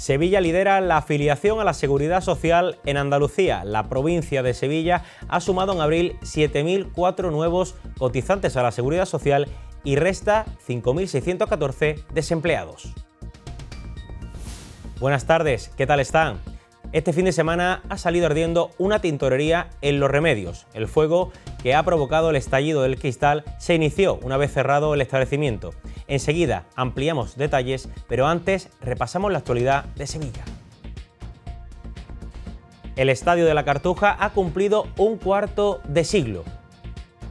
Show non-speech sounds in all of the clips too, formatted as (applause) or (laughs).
Sevilla lidera la afiliación a la Seguridad Social en Andalucía. La provincia de Sevilla ha sumado en abril 7.004 nuevos cotizantes a la Seguridad Social y resta 5.614 desempleados. Buenas tardes, ¿qué tal están? Este fin de semana ha salido ardiendo una tintorería en Los Remedios. El fuego que ha provocado el estallido del cristal se inició una vez cerrado el establecimiento. Enseguida ampliamos detalles, pero antes repasamos la actualidad de Sevilla. El Estadio de la Cartuja ha cumplido un cuarto de siglo.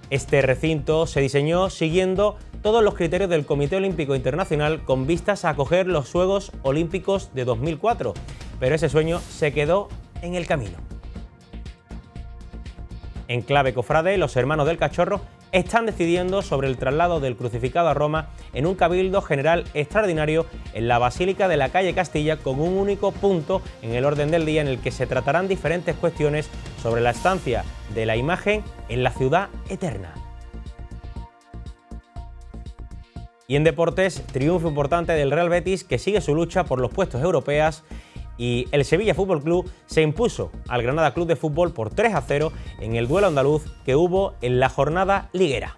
Este recinto se diseñó siguiendo todos los criterios del Comité Olímpico Internacional con vistas a acoger los Juegos Olímpicos de 2004 pero ese sueño se quedó en el camino. En clave cofrade, los hermanos del cachorro están decidiendo sobre el traslado del crucificado a Roma en un cabildo general extraordinario en la Basílica de la calle Castilla con un único punto en el orden del día en el que se tratarán diferentes cuestiones sobre la estancia de la imagen en la ciudad eterna. Y en deportes, triunfo importante del Real Betis que sigue su lucha por los puestos europeas y el Sevilla Fútbol Club se impuso al Granada Club de Fútbol por 3 a 0 en el duelo andaluz que hubo en la jornada liguera.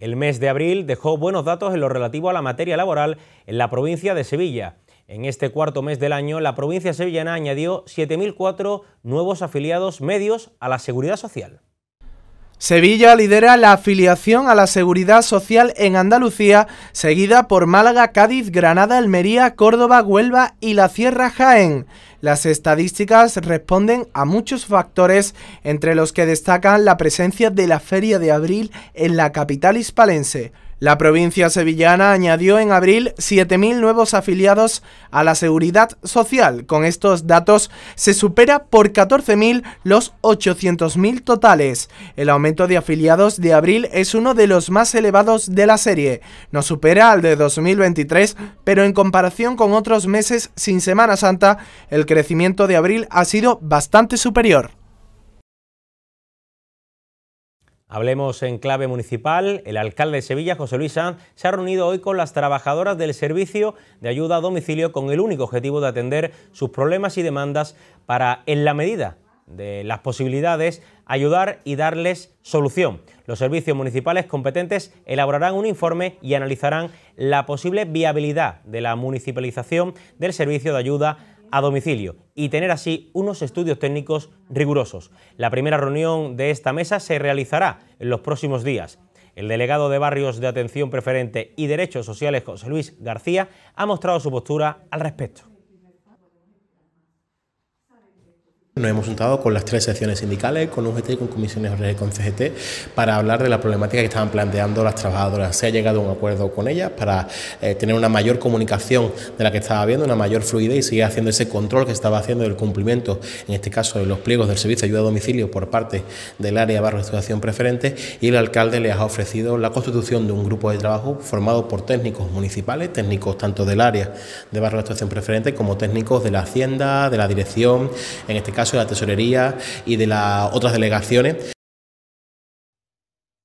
El mes de abril dejó buenos datos en lo relativo a la materia laboral en la provincia de Sevilla. En este cuarto mes del año, la provincia sevillana añadió 7.004 nuevos afiliados medios a la seguridad social. Sevilla lidera la afiliación a la seguridad social en Andalucía, seguida por Málaga, Cádiz, Granada, Almería, Córdoba, Huelva y la Sierra Jaén. Las estadísticas responden a muchos factores, entre los que destacan la presencia de la Feria de Abril en la capital hispalense. La provincia sevillana añadió en abril 7.000 nuevos afiliados a la seguridad social. Con estos datos se supera por 14.000 los 800.000 totales. El aumento de afiliados de abril es uno de los más elevados de la serie. No supera al de 2023, pero en comparación con otros meses sin Semana Santa, el crecimiento de abril ha sido bastante superior. Hablemos en clave municipal. El alcalde de Sevilla, José Luis Sanz, se ha reunido hoy con las trabajadoras del servicio de ayuda a domicilio con el único objetivo de atender sus problemas y demandas para, en la medida de las posibilidades, ayudar y darles solución. Los servicios municipales competentes elaborarán un informe y analizarán la posible viabilidad de la municipalización del servicio de ayuda a domicilio y tener así unos estudios técnicos rigurosos. La primera reunión de esta mesa se realizará en los próximos días. El delegado de Barrios de Atención Preferente y Derechos Sociales, José Luis García, ha mostrado su postura al respecto. Nos hemos juntado con las tres secciones sindicales, con UGT y con comisiones y con CGT, para hablar de la problemática que estaban planteando las trabajadoras. Se ha llegado a un acuerdo con ellas para eh, tener una mayor comunicación de la que estaba habiendo, una mayor fluidez y seguir haciendo ese control que estaba haciendo del cumplimiento, en este caso de los pliegos del servicio de ayuda a domicilio por parte del área barrio de situación preferente. Y el alcalde les ha ofrecido la constitución de un grupo de trabajo formado por técnicos municipales, técnicos tanto del área de barrio de situación preferente como técnicos de la Hacienda, de la Dirección, en este caso caso de la tesorería y de las otras delegaciones.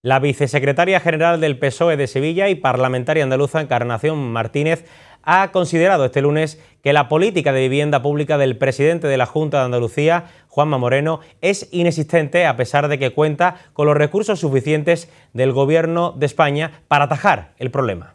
La vicesecretaria general del PSOE de Sevilla y parlamentaria andaluza Encarnación Martínez ha considerado este lunes que la política de vivienda pública del presidente de la Junta de Andalucía, Juanma Moreno, es inexistente a pesar de que cuenta con los recursos suficientes del Gobierno de España para atajar el problema.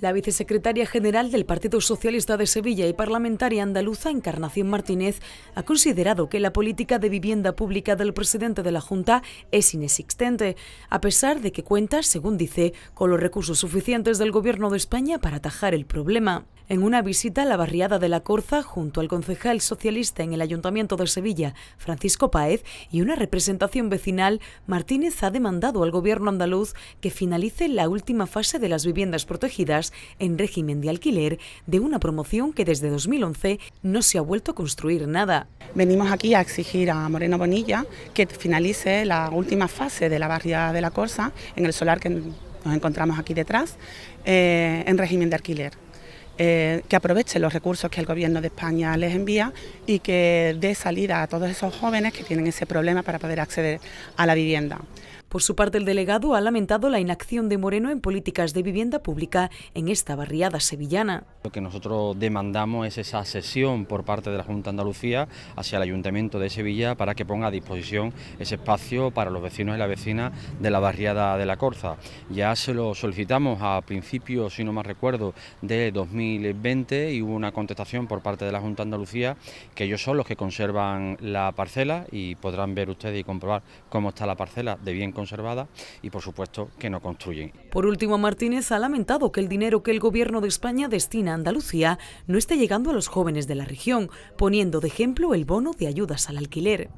La vicesecretaria general del Partido Socialista de Sevilla y parlamentaria andaluza, Encarnación Martínez, ha considerado que la política de vivienda pública del presidente de la Junta es inexistente, a pesar de que cuenta, según dice, con los recursos suficientes del Gobierno de España para atajar el problema. En una visita a la barriada de la Corza, junto al concejal socialista en el Ayuntamiento de Sevilla, Francisco Páez, y una representación vecinal, Martínez ha demandado al Gobierno andaluz que finalice la última fase de las viviendas protegidas en régimen de alquiler de una promoción que desde 2011 no se ha vuelto a construir nada. Venimos aquí a exigir a Moreno Bonilla que finalice la última fase de la barriada de la Corsa en el solar que nos encontramos aquí detrás eh, en régimen de alquiler. Eh, que aproveche los recursos que el Gobierno de España les envía y que dé salida a todos esos jóvenes que tienen ese problema para poder acceder a la vivienda. Por su parte, el delegado ha lamentado la inacción de Moreno en políticas de vivienda pública en esta barriada sevillana. Lo que nosotros demandamos es esa sesión por parte de la Junta de Andalucía hacia el Ayuntamiento de Sevilla para que ponga a disposición ese espacio para los vecinos y las vecinas de la barriada de la Corza. Ya se lo solicitamos a principios, si no más recuerdo, de 2020 y hubo una contestación por parte de la Junta de Andalucía que ellos son los que conservan la parcela y podrán ver ustedes y comprobar cómo está la parcela de bien conservada y por supuesto que no construyen. Por último, Martínez ha lamentado que el dinero que el Gobierno de España destina a Andalucía no esté llegando a los jóvenes de la región, poniendo de ejemplo el bono de ayudas al alquiler.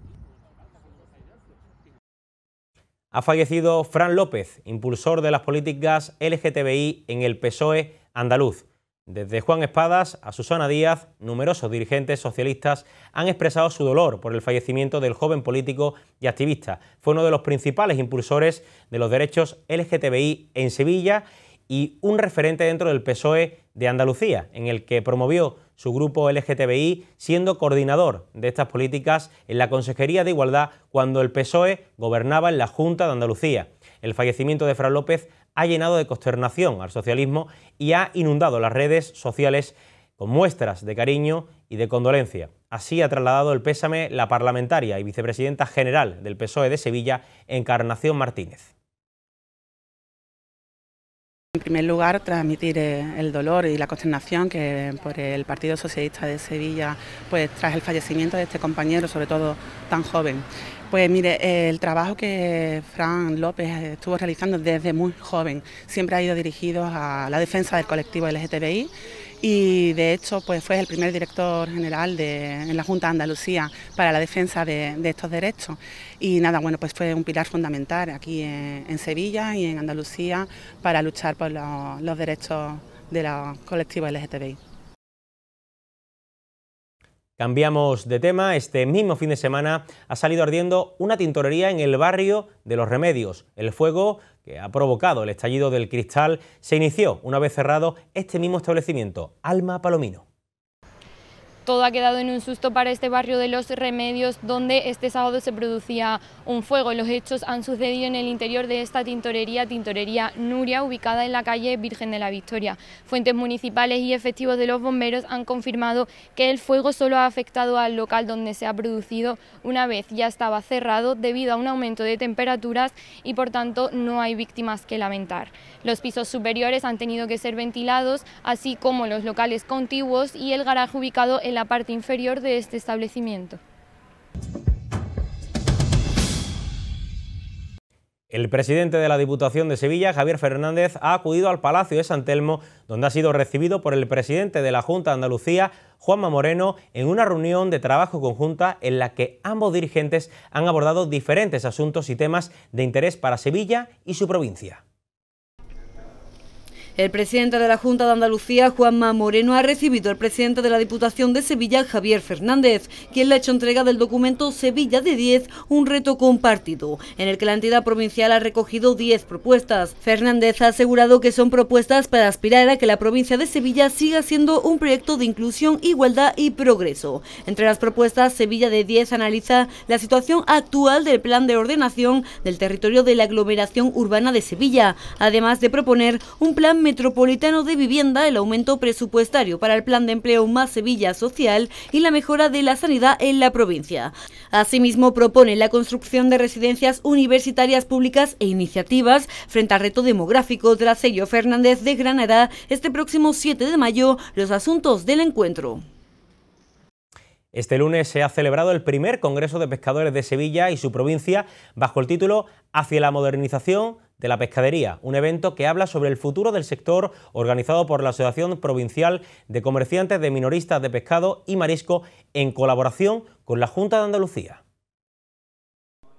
Ha fallecido Fran López, impulsor de las políticas LGTBI en el PSOE andaluz. Desde Juan Espadas a Susana Díaz, numerosos dirigentes socialistas han expresado su dolor por el fallecimiento del joven político y activista. Fue uno de los principales impulsores de los derechos LGTBI en Sevilla y un referente dentro del PSOE de Andalucía, en el que promovió su grupo LGTBI siendo coordinador de estas políticas en la Consejería de Igualdad cuando el PSOE gobernaba en la Junta de Andalucía. El fallecimiento de Fran López ha llenado de consternación al socialismo y ha inundado las redes sociales con muestras de cariño y de condolencia. Así ha trasladado el pésame la parlamentaria y vicepresidenta general del PSOE de Sevilla, Encarnación Martínez. En primer lugar, transmitir eh, el dolor y la consternación que por el Partido Socialista de Sevilla, pues tras el fallecimiento de este compañero, sobre todo tan joven. Pues mire, el trabajo que Fran López estuvo realizando desde muy joven siempre ha ido dirigido a la defensa del colectivo LGTBI y de hecho pues fue el primer director general de, en la Junta de Andalucía para la defensa de, estos derechos. Y nada, bueno, pues fue un pilar fundamental aquí en, Sevilla y en Andalucía para luchar por los, los derechos de los colectivos LGTBI. Cambiamos de tema. Este mismo fin de semana ha salido ardiendo una tintorería en el barrio de Los Remedios. El fuego que ha provocado el estallido del cristal se inició una vez cerrado este mismo establecimiento, Alma Palomino. Todo ha quedado en un susto para este barrio de Los Remedios, donde este sábado se producía un fuego. Los hechos han sucedido en el interior de esta tintorería, Tintorería Nuria, ubicada en la calle Virgen de la Victoria. Fuentes municipales y efectivos de los bomberos han confirmado que el fuego solo ha afectado al local donde se ha producido una vez ya estaba cerrado debido a un aumento de temperaturas y por tanto no hay víctimas que lamentar. Los pisos superiores han tenido que ser ventilados, así como los locales contiguos y el garaje ubicado en la parte inferior de este establecimiento. El presidente de la Diputación de Sevilla, Javier Fernández, ha acudido al Palacio de San Telmo, donde ha sido recibido por el presidente de la Junta de Andalucía, Juanma Moreno, en una reunión de trabajo conjunta en la que ambos dirigentes han abordado diferentes asuntos y temas de interés para Sevilla y su provincia. El presidente de la Junta de Andalucía, Juanma Moreno, ha recibido al presidente de la Diputación de Sevilla, Javier Fernández, quien le ha hecho entrega del documento Sevilla de 10, un reto compartido, en el que la entidad provincial ha recogido 10 propuestas. Fernández ha asegurado que son propuestas para aspirar a que la provincia de Sevilla siga siendo un proyecto de inclusión, igualdad y progreso. Entre las propuestas, Sevilla de 10 analiza la situación actual del plan de ordenación del territorio de la aglomeración urbana de Sevilla, además de proponer un plan Metropolitano de Vivienda el aumento presupuestario para el Plan de Empleo Más Sevilla Social y la mejora de la sanidad en la provincia. Asimismo, propone la construcción de residencias universitarias públicas e iniciativas frente al reto demográfico tras sello Fernández de Granada este próximo 7 de mayo los asuntos del encuentro. Este lunes se ha celebrado el primer Congreso de Pescadores de Sevilla y su provincia bajo el título Hacia la modernización de la Pescadería, un evento que habla sobre el futuro del sector organizado por la Asociación Provincial de Comerciantes de Minoristas de Pescado y Marisco en colaboración con la Junta de Andalucía.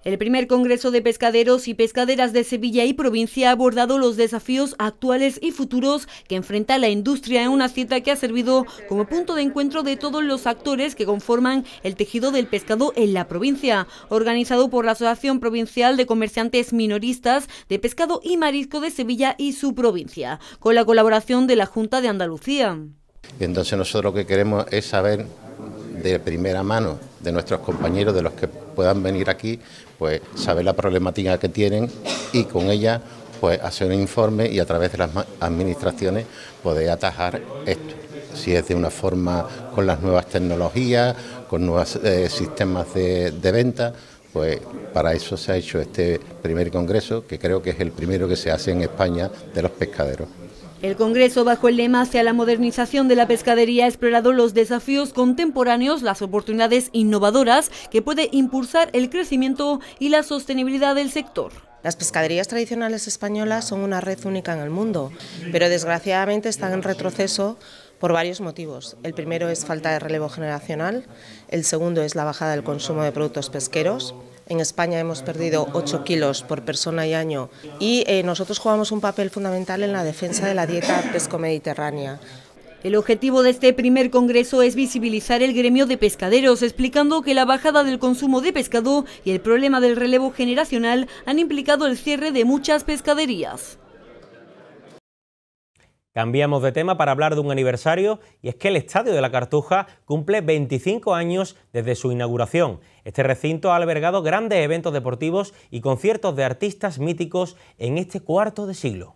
El primer Congreso de Pescaderos y Pescaderas de Sevilla y Provincia ha abordado los desafíos actuales y futuros que enfrenta la industria en una cita que ha servido como punto de encuentro de todos los actores que conforman el tejido del pescado en la provincia, organizado por la Asociación Provincial de Comerciantes Minoristas de Pescado y Marisco de Sevilla y su provincia, con la colaboración de la Junta de Andalucía. Entonces nosotros lo que queremos es saber de primera mano de nuestros compañeros, de los que puedan venir aquí, pues saber la problemática que tienen y con ella pues hacer un informe y a través de las administraciones poder atajar esto. Si es de una forma con las nuevas tecnologías, con nuevos eh, sistemas de venta, pues para eso se ha hecho este primer congreso, que creo que es el primero que se hace en España de los pescaderos. El Congreso, bajo el lema hacia la modernización de la pescadería, ha explorado los desafíos contemporáneos, las oportunidades innovadoras que puede impulsar el crecimiento y la sostenibilidad del sector. Las pescaderías tradicionales españolas son una red única en el mundo, pero desgraciadamente están en retroceso por varios motivos. El primero es falta de relevo generacional, el segundo es la bajada del consumo de productos pesqueros, en España hemos perdido 8 kilos por persona y año y eh, nosotros jugamos un papel fundamental en la defensa de la dieta pesco-mediterránea. El objetivo de este primer congreso es visibilizar el gremio de pescaderos, explicando que la bajada del consumo de pescado y el problema del relevo generacional han implicado el cierre de muchas pescaderías. Cambiamos de tema para hablar de un aniversario y es que el Estadio de la Cartuja cumple 25 años desde su inauguración. Este recinto ha albergado grandes eventos deportivos y conciertos de artistas míticos en este cuarto de siglo.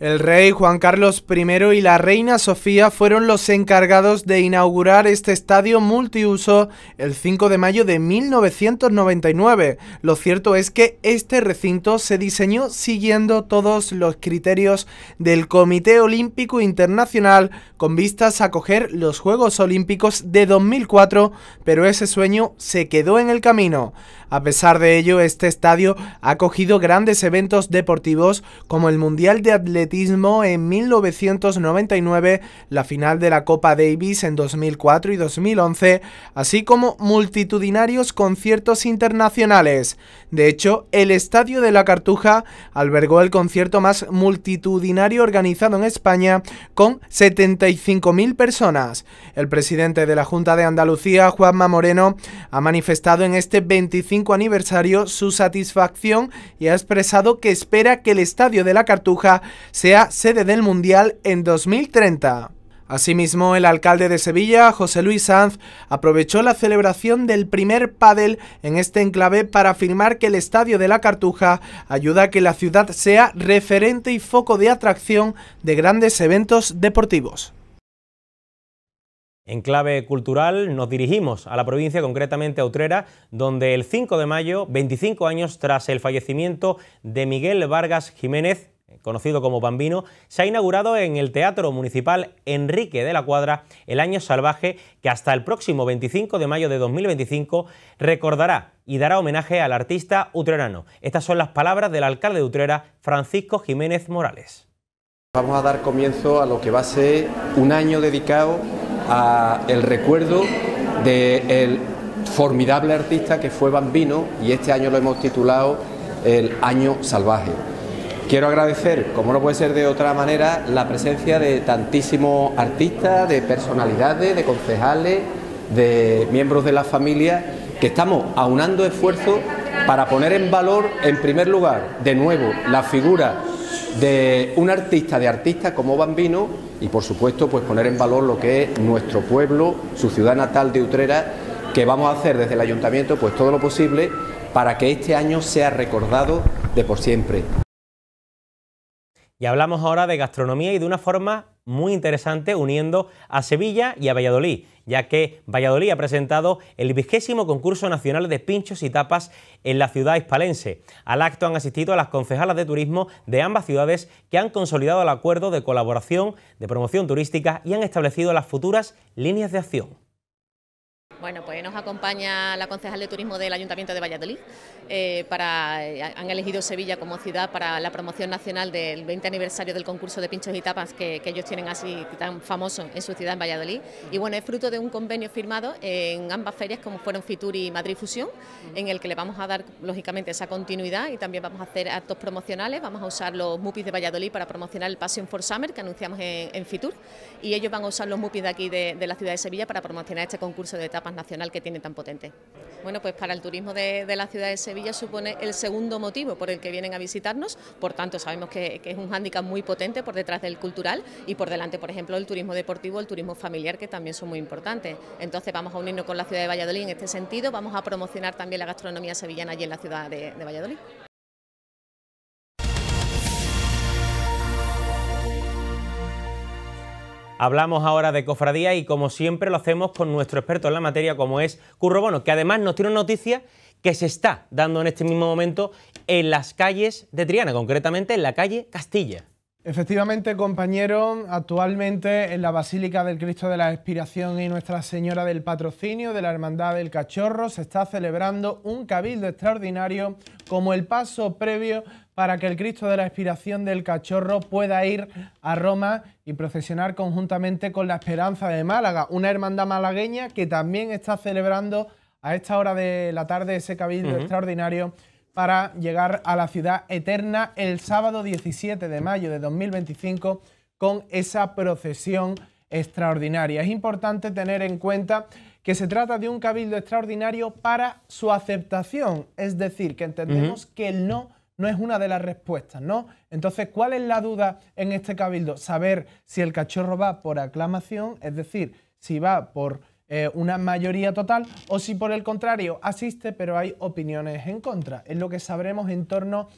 El rey Juan Carlos I y la reina Sofía fueron los encargados de inaugurar este estadio multiuso el 5 de mayo de 1999. Lo cierto es que este recinto se diseñó siguiendo todos los criterios del Comité Olímpico Internacional con vistas a acoger los Juegos Olímpicos de 2004, pero ese sueño se quedó en el camino. A pesar de ello, este estadio ha acogido grandes eventos deportivos como el Mundial de Atletismo en 1999, la final de la Copa Davis en 2004 y 2011, así como multitudinarios conciertos internacionales. De hecho, el Estadio de la Cartuja albergó el concierto más multitudinario organizado en España con 75.000 personas. El presidente de la Junta de Andalucía, Juanma Moreno, ha manifestado en este 25 aniversario su satisfacción y ha expresado que espera que el Estadio de la Cartuja sea sede del Mundial en 2030. Asimismo, el alcalde de Sevilla, José Luis Sanz, aprovechó la celebración del primer pádel en este enclave para afirmar que el Estadio de la Cartuja ayuda a que la ciudad sea referente y foco de atracción de grandes eventos deportivos. En clave cultural nos dirigimos a la provincia, concretamente a Utrera, donde el 5 de mayo, 25 años tras el fallecimiento de Miguel Vargas Jiménez, eh, conocido como Bambino, se ha inaugurado en el Teatro Municipal Enrique de la Cuadra el Año Salvaje que hasta el próximo 25 de mayo de 2025 recordará y dará homenaje al artista utrerano. Estas son las palabras del alcalde de Utrera, Francisco Jiménez Morales. Vamos a dar comienzo a lo que va a ser un año dedicado al recuerdo del formidable artista que fue Bambino y este año lo hemos titulado el Año Salvaje. Quiero agradecer, como no puede ser de otra manera, la presencia de tantísimos artistas, de personalidades, de concejales, de miembros de la familia, que estamos aunando esfuerzos para poner en valor, en primer lugar, de nuevo, la figura de un artista, de artista como Bambino, y por supuesto, pues poner en valor lo que es nuestro pueblo, su ciudad natal de Utrera, que vamos a hacer desde el ayuntamiento pues todo lo posible para que este año sea recordado de por siempre. Y hablamos ahora de gastronomía y de una forma muy interesante uniendo a Sevilla y a Valladolid, ya que Valladolid ha presentado el vigésimo concurso nacional de pinchos y tapas en la ciudad hispalense. Al acto han asistido a las concejalas de turismo de ambas ciudades que han consolidado el acuerdo de colaboración, de promoción turística y han establecido las futuras líneas de acción. Bueno, pues nos acompaña la concejal de turismo del Ayuntamiento de Valladolid. Eh, para, eh, han elegido Sevilla como ciudad para la promoción nacional del 20 aniversario del concurso de pinchos y tapas que, ellos tienen así tan famoso en su ciudad, en Valladolid. Y bueno, es fruto de un convenio firmado en ambas ferias, como fueron Fitur y Madrid Fusión, en el que le vamos a dar, lógicamente, esa continuidad y también vamos a hacer actos promocionales. Vamos a usar los MUPIs de Valladolid para promocionar el Passion for Summer que anunciamos en, Fitur. Y ellos van a usar los MUPIs de aquí de, de la ciudad de Sevilla para promocionar este concurso de tapas ...nacional que tiene tan potente. Bueno, pues para el turismo de, la ciudad de Sevilla supone el segundo motivo por el que vienen a visitarnos, por tanto sabemos que, es un hándicap muy potente por detrás del cultural y por delante, por ejemplo, el turismo deportivo, el turismo familiar, que también son muy importantes. Entonces vamos a unirnos con la ciudad de Valladolid en este sentido, vamos a promocionar también la gastronomía sevillana allí en la ciudad de Valladolid. Hablamos ahora de cofradía y como siempre lo hacemos con nuestro experto en la materia como es Curro Bono, que además nos tiene noticia que se está dando en este mismo momento en las calles de Triana, concretamente en la calle Castilla. Efectivamente, compañero, actualmente en la Basílica del Cristo de la Expiración y Nuestra Señora del Patrocinio de la Hermandad del Cachorro se está celebrando un cabildo extraordinario como el paso previo para que el Cristo de la Expiración del Cachorro pueda ir a Roma y procesionar conjuntamente con la Esperanza de Málaga, una hermandad malagueña que también está celebrando a esta hora de la tarde ese cabildo extraordinario para llegar a la ciudad eterna el sábado 17 de mayo de 2025 con esa procesión extraordinaria. Es importante tener en cuenta que se trata de un cabildo extraordinario para su aceptación, es decir, que entendemos que el no no es una de las respuestas, ¿no? Entonces, ¿cuál es la duda en este cabildo? Saber si el cachorro va por aclamación, es decir, si va por eh, una mayoría total o si por el contrario asiste pero hay opiniones en contra. Es lo que sabremos en torno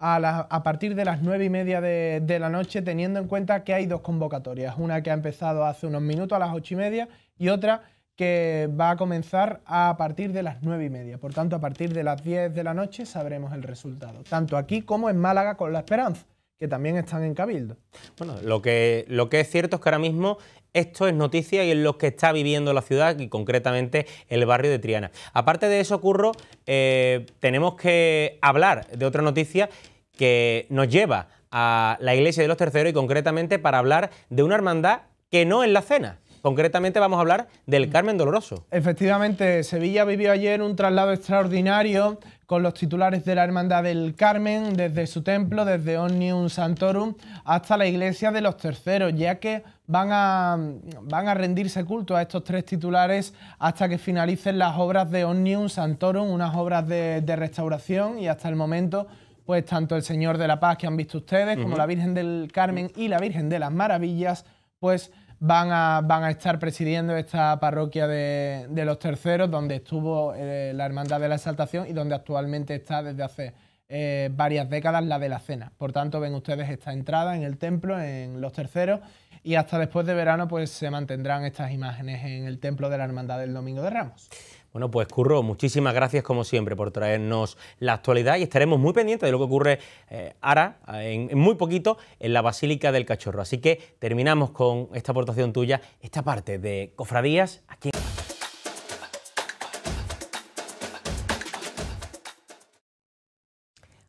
a, a partir de las nueve y media de, de, la noche teniendo en cuenta que hay dos convocatorias, una que ha empezado hace unos minutos a las ocho y media y otra que va a comenzar a partir de las nueve y media. Por tanto, a partir de las 10 de la noche sabremos el resultado, tanto aquí como en Málaga con La Esperanza, que también están en Cabildo. Bueno, lo que, lo que es cierto es que ahora mismo esto es noticia y es lo que está viviendo la ciudad y concretamente el barrio de Triana. Aparte de eso, Curro, eh, tenemos que hablar de otra noticia que nos lleva a la iglesia de los terceros y concretamente para hablar de una hermandad que no es la cena. Concretamente vamos a hablar del Carmen Doloroso. Efectivamente, Sevilla vivió ayer un traslado extraordinario con los titulares de la Hermandad del Carmen desde su templo, desde Onium Santorum, hasta la iglesia de los terceros, ya que van a, van a rendirse culto a estos tres titulares hasta que finalicen las obras de Onium Santorum, unas obras de, restauración y hasta el momento pues tanto el Señor de la Paz que han visto ustedes, como la Virgen del Carmen y la Virgen de las Maravillas, pues van a, van a estar presidiendo esta parroquia de, los terceros, donde estuvo eh, la Hermandad de la Exaltación y donde actualmente está desde hace eh, varias décadas la de la Cena. Por tanto, ven ustedes esta entrada en el templo, en los terceros, y hasta después de verano pues se mantendrán estas imágenes en el templo de la Hermandad del Domingo de Ramos. Bueno, pues Curro, muchísimas gracias como siempre por traernos la actualidad y estaremos muy pendientes de lo que ocurre eh, ahora, en, muy poquito, en la Basílica del Cachorro. Así que terminamos con esta aportación tuya, esta parte de cofradías aquí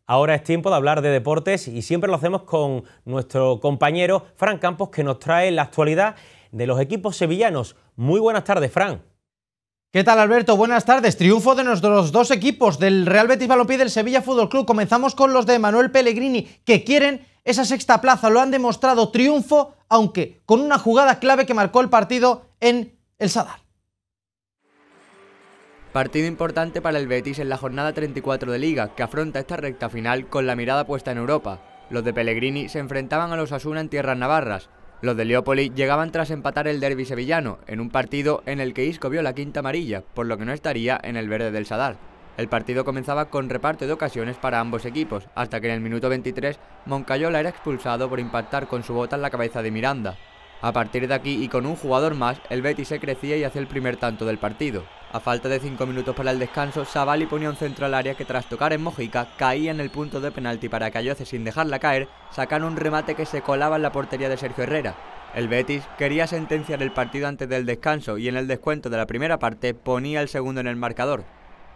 Ahora es tiempo de hablar de deportes y siempre lo hacemos con nuestro compañero Fran Campos que nos trae la actualidad de los equipos sevillanos. Muy buenas tardes, Fran. ¿Qué tal Alberto? Buenas tardes. Triunfo de nuestros dos equipos, del Real Betis Balompié del Sevilla Fútbol Club. Comenzamos con los de Manuel Pellegrini, que quieren esa sexta plaza. Lo han demostrado triunfo, aunque con una jugada clave que marcó el partido en el Sadar. Partido importante para el Betis en la jornada 34 de Liga, que afronta esta recta final con la mirada puesta en Europa. Los de Pellegrini se enfrentaban a los Asuna en tierras navarras, los de Leópoli llegaban tras empatar el derby sevillano, en un partido en el que Isco vio la quinta amarilla, por lo que no estaría en el verde del Sadar. El partido comenzaba con reparto de ocasiones para ambos equipos, hasta que en el minuto 23 Moncayola era expulsado por impactar con su bota en la cabeza de Miranda. A partir de aquí y con un jugador más, el Betis se crecía y hacía el primer tanto del partido. A falta de 5 minutos para el descanso, Savali ponía un centro al área que tras tocar en Mojica caía en el punto de penalti para que sin dejarla caer sacara un remate que se colaba en la portería de Sergio Herrera. El Betis quería sentenciar el partido antes del descanso y en el descuento de la primera parte ponía el segundo en el marcador.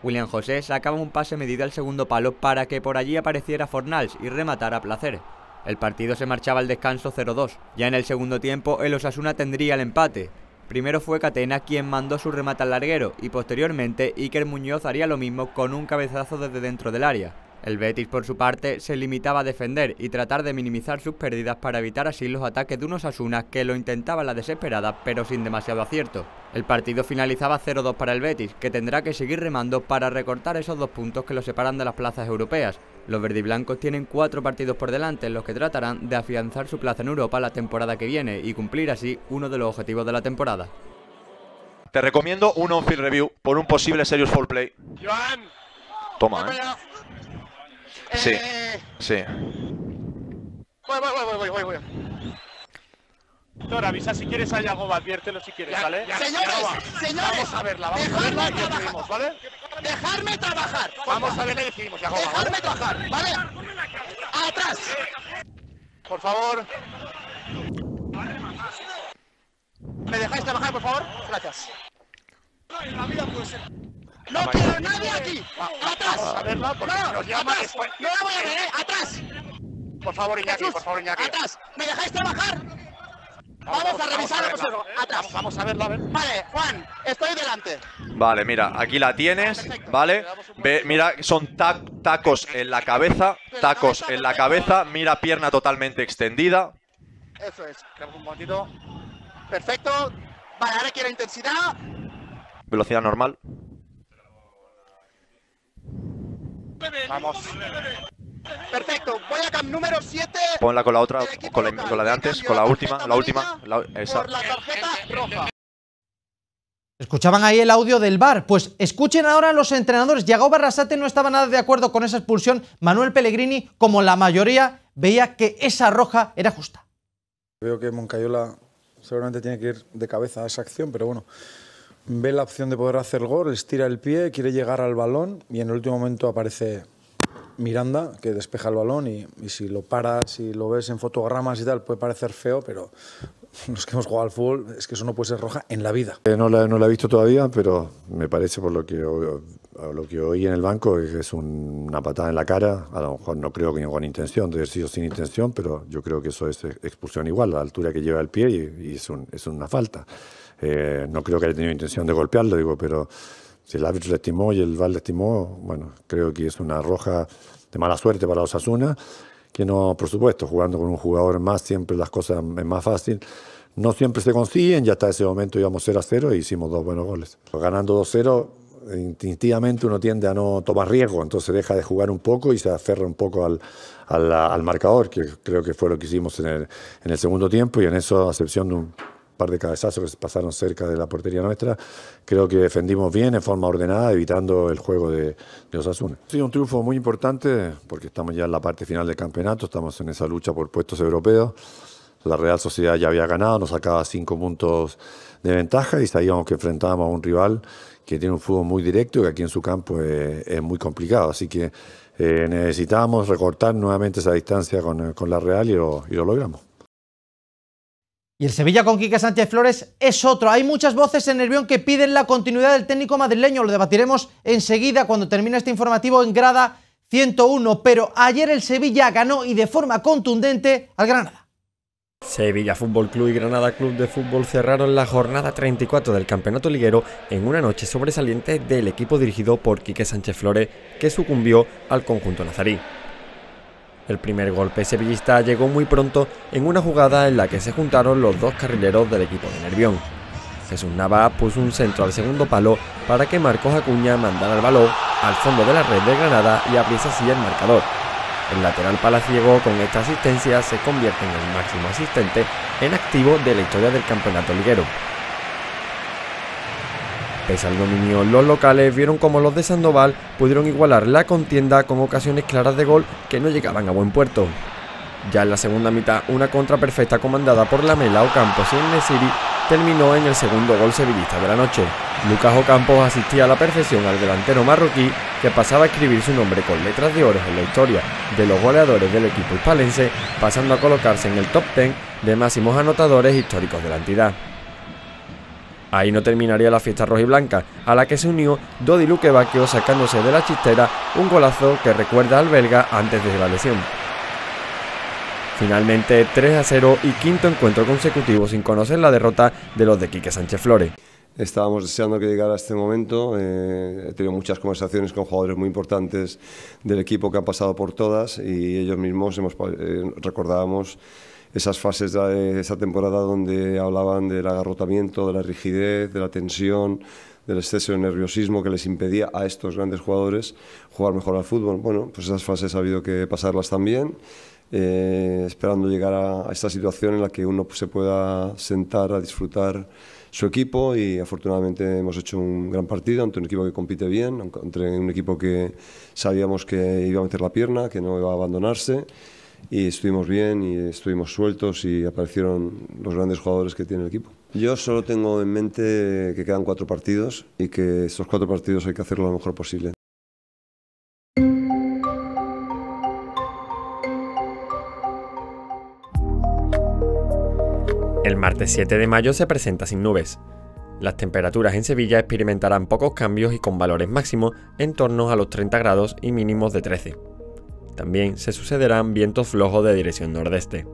William José sacaba un pase medido al segundo palo para que por allí apareciera Fornals y rematara a placer. El partido se marchaba al descanso 0-2. Ya en el segundo tiempo, el Osasuna tendría el empate. Primero fue Catena quien mandó su remate al larguero y posteriormente Iker Muñoz haría lo mismo con un cabezazo desde dentro del área. El Betis por su parte se limitaba a defender y tratar de minimizar sus pérdidas para evitar así los ataques de un Osasuna que lo intentaba la desesperada pero sin demasiado acierto. El partido finalizaba 0-2 para el Betis que tendrá que seguir remando para recortar esos dos puntos que lo separan de las plazas europeas los verdiblancos tienen cuatro partidos por delante en los que tratarán de afianzar su plaza en Europa la temporada que viene y cumplir así uno de los objetivos de la temporada. Te recomiendo un on-field review por un posible serious foul play. Joan, Toma, ¿eh? Sí, eh, sí. voy, voy, voy, voy. Doctor, avisa si quieres a Yagoba, adviértelo si quieres, ¿vale? Ya, señores, vamos a verla, vamos a verla y decidimos, ¿vale? Dejarme trabajar. Vamos a verla y decidimos, Yagoba. Dejarme trabajar, ¿vale? Atrás. Por favor. ¿Me dejáis trabajar, por favor? Gracias. No quiero nadie aquí. Atrás. a verla no, nos llama No la voy a ver, ¿eh? Atrás. Por favor, Iñaki, por favor, Iñaki. Atrás. ¿Me dejáis trabajar? Vamos a revisar el a ¿eh? Atrás. Vamos a verlo, a ver. Vale, Juan, estoy delante. Vale, mira, aquí la tienes, ah, ¿vale? Ve, mira, son tacos en la cabeza, tacos en la ¿eh? cabeza, mira pierna totalmente extendida. Eso es, creamos un momentito. Perfecto. Vale, ahora quiero intensidad. Velocidad normal. Vamos. Perfecto, voy a cam número 7. Ponla con la otra, con la, de antes, con la última, la última, ¿Escuchaban ahí el audio del bar? Pues escuchen ahora a los entrenadores. Yago Barrasate no estaba nada de acuerdo con esa expulsión. Manuel Pellegrini, como la mayoría, veía que esa roja era justa. Veo que Moncayola seguramente tiene que ir de cabeza a esa acción, pero bueno, ve la opción de poder hacer gol, estira el pie, quiere llegar al balón y en el último momento aparece Miranda, que despeja el balón y, si lo paras si lo ves en fotogramas y tal, puede parecer feo, pero (laughs) los que hemos jugado al fútbol es que eso no puede ser roja en la vida. Eh, no, la, no la he visto todavía, pero me parece por lo que, lo que oí en el banco que es una patada en la cara. A lo mejor no creo que con intención, de haber sido sin intención, pero yo creo que eso es expulsión igual, la altura que lleva el pie y, es, una falta. Eh, no creo que haya tenido intención de golpearlo, digo, pero si el árbitro le estimó y el VAR le estimó, bueno, creo que es una roja de mala suerte para los Osasuna, que no, por supuesto, jugando con un jugador más siempre las cosas es más fácil. No siempre se consiguen, ya hasta ese momento íbamos 0 a 0 e hicimos dos buenos goles. Ganando 2 0, instintivamente uno tiende a no tomar riesgo, entonces deja de jugar un poco y se aferra un poco al, al, marcador, que creo que fue lo que hicimos en el, en el segundo tiempo y en eso, a excepción de un par de cabezazos que se pasaron cerca de la portería nuestra. Creo que defendimos bien, en forma ordenada, evitando el juego de, de Osasuna. Sí, un triunfo muy importante porque estamos ya en la parte final del campeonato, estamos en esa lucha por puestos europeos. La Real Sociedad ya había ganado, nos sacaba cinco puntos de ventaja y sabíamos que enfrentábamos a un rival que tiene un fútbol muy directo y que aquí en su campo es, muy complicado. Así que eh, necesitábamos recortar nuevamente esa distancia con, la Real y lo logramos. Y el Sevilla con Quique Sánchez Flores es otro. Hay muchas voces en Nervión que piden la continuidad del técnico madrileño. Lo debatiremos enseguida cuando termine este informativo en grada 101. Pero ayer el Sevilla ganó y de forma contundente al Granada. Sevilla Fútbol Club y Granada Club de Fútbol cerraron la jornada 34 del Campeonato Liguero en una noche sobresaliente del equipo dirigido por Quique Sánchez Flores, que sucumbió al conjunto nazarí. El primer golpe sevillista llegó muy pronto en una jugada en la que se juntaron los dos carrileros del equipo de Nervión. Jesús Navas puso un centro al segundo palo para que Marcos Acuña mandara el balón al fondo de la red de Granada y abriese así el marcador. El lateral palaciego con esta asistencia se convierte en el máximo asistente en activo de la historia del campeonato liguero. Pese al dominio, los locales vieron como los de Sandoval pudieron igualar la contienda con ocasiones claras de gol que no llegaban a buen puerto. Ya en la segunda mitad, una contra perfecta comandada por Lamela Ocampos y Nesiri terminó en el segundo gol sevillista de la noche. Lucas Ocampos asistía a la perfección al delantero marroquí que pasaba a escribir su nombre con letras de oro en la historia de los goleadores del equipo hispalense, pasando a colocarse en el top 10 de máximos anotadores históricos de la entidad. Ahí no terminaría la fiesta roja y blanca, a la que se unió Dodi Luquevaquio sacándose de la chistera un golazo que recuerda al belga antes de la lesión. Finalmente 3 a 0 y quinto encuentro consecutivo sin conocer la derrota de los de Quique Sánchez Flores. Estábamos deseando que llegara este momento. Eh, he tenido muchas conversaciones con jugadores muy importantes del equipo que han pasado por todas y ellos mismos hemos, eh, recordábamos esas fases de esa temporada donde hablaban del agarrotamiento, de la rigidez, de la tensión, del exceso de nerviosismo que les impedía a estos grandes jugadores jugar mejor al fútbol. Bueno, pues esas fases ha habido que pasarlas también. Eh, esperando llegar a, esta situación en la que uno se pueda sentar a disfrutar su equipo y afortunadamente hemos hecho un gran partido ante un equipo que compite bien, ante un equipo que sabíamos que iba a meter la pierna, que no iba a abandonarse y estuvimos bien y estuvimos sueltos y aparecieron los grandes jugadores que tiene el equipo. Yo solo tengo en mente que quedan cuatro partidos y que estos cuatro partidos hay que hacerlo lo mejor posible. El martes 7 de mayo se presenta sin nubes. Las temperaturas en Sevilla experimentarán pocos cambios y con valores máximos en torno a los 30 grados y mínimos de 13. También se sucederán vientos flojos de dirección nordeste.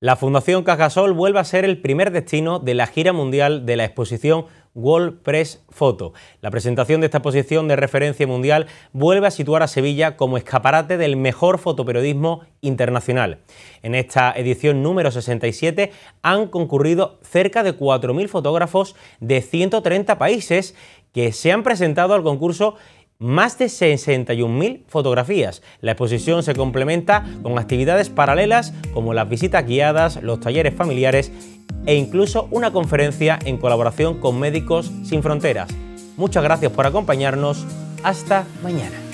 La Fundación Cajasol vuelve a ser el primer destino de la gira mundial de la exposición World Press Photo. La presentación de esta exposición de referencia mundial vuelve a situar a Sevilla como escaparate del mejor fotoperiodismo internacional. En esta edición número 67 han concurrido cerca de 4.000 fotógrafos de 130 países que se han presentado al concurso más de 61.000 fotografías. La exposición se complementa con actividades paralelas como las visitas guiadas, los talleres familiares e incluso una conferencia en colaboración con Médicos Sin Fronteras. Muchas gracias por acompañarnos. Hasta mañana.